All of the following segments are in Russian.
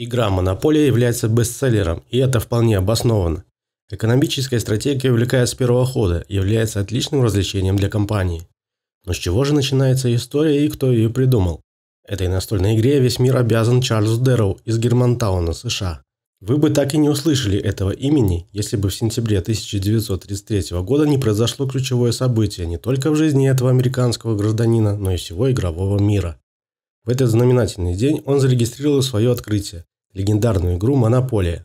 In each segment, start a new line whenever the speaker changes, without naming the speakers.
Игра «Монополия» является бестселлером, и это вполне обосновано. Экономическая стратегия, увлекая с первого хода, является отличным развлечением для компании. Но с чего же начинается история и кто ее придумал? Этой настольной игре весь мир обязан Чарльзу Дэрроу из Германтауна, США. Вы бы так и не услышали этого имени, если бы в сентябре 1933 года не произошло ключевое событие не только в жизни этого американского гражданина, но и всего игрового мира. В этот знаменательный день он зарегистрировал свое открытие – легендарную игру «Монополия».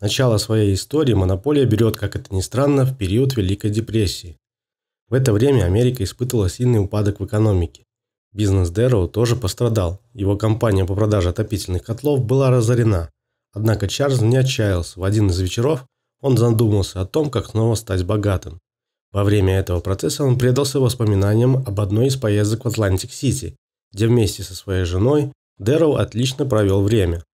Начало своей истории «Монополия» берет, как это ни странно, в период Великой депрессии. В это время Америка испытывала сильный упадок в экономике. Бизнес Дэроу тоже пострадал. Его компания по продаже отопительных котлов была разорена. Однако Чарльз не отчаялся. В один из вечеров он задумался о том, как снова стать богатым. Во время этого процесса он предался воспоминаниям об одной из поездок в Атлантик-Сити, где вместе со своей женой Дэрроу отлично провел время.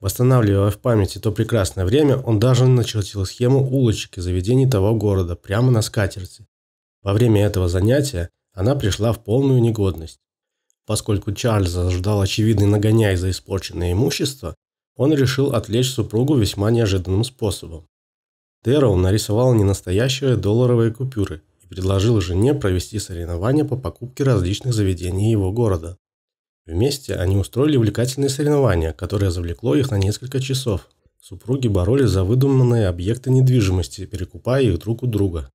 Восстанавливая в памяти то прекрасное время, он даже начертил схему улочек и заведений того города прямо на скатерти. Во время этого занятия она пришла в полную негодность. Поскольку Чарльза ждал очевидный нагоняй за испорченное имущество, он решил отвлечь супругу весьма неожиданным способом. Дэрроу нарисовал ненастоящие долларовые купюры, предложил жене провести соревнования по покупке различных заведений его города. Вместе они устроили увлекательные соревнования, которое завлекло их на несколько часов. Супруги боролись за выдуманные объекты недвижимости, перекупая их друг у друга.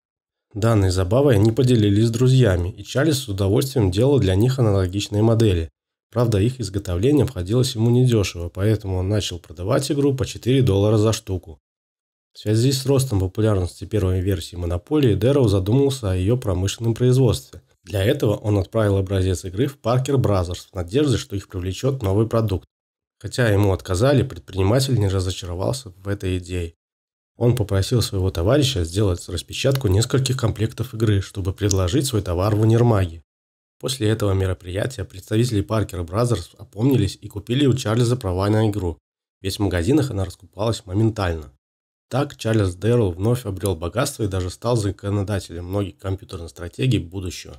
Данной забавой они поделились с друзьями, и Чарльз с удовольствием делал для них аналогичные модели. Правда, их изготовление обходилось ему недешево, поэтому он начал продавать игру по 4 доллара за штуку. В связи с ростом популярности первой версии монополии, Дэроу задумался о ее промышленном производстве. Для этого он отправил образец игры в Parker Brothers в надежде, что их привлечет новый продукт. Хотя ему отказали, предприниматель не разочаровался в этой идее. Он попросил своего товарища сделать распечатку нескольких комплектов игры, чтобы предложить свой товар в универмаге. После этого мероприятия представители Parker Brothers опомнились и купили у Чарльза права на игру. Ведь в магазинах она раскупалась моментально. Так Чарльз Дэрл вновь обрел богатство и даже стал законодателем многих компьютерных стратегий будущего.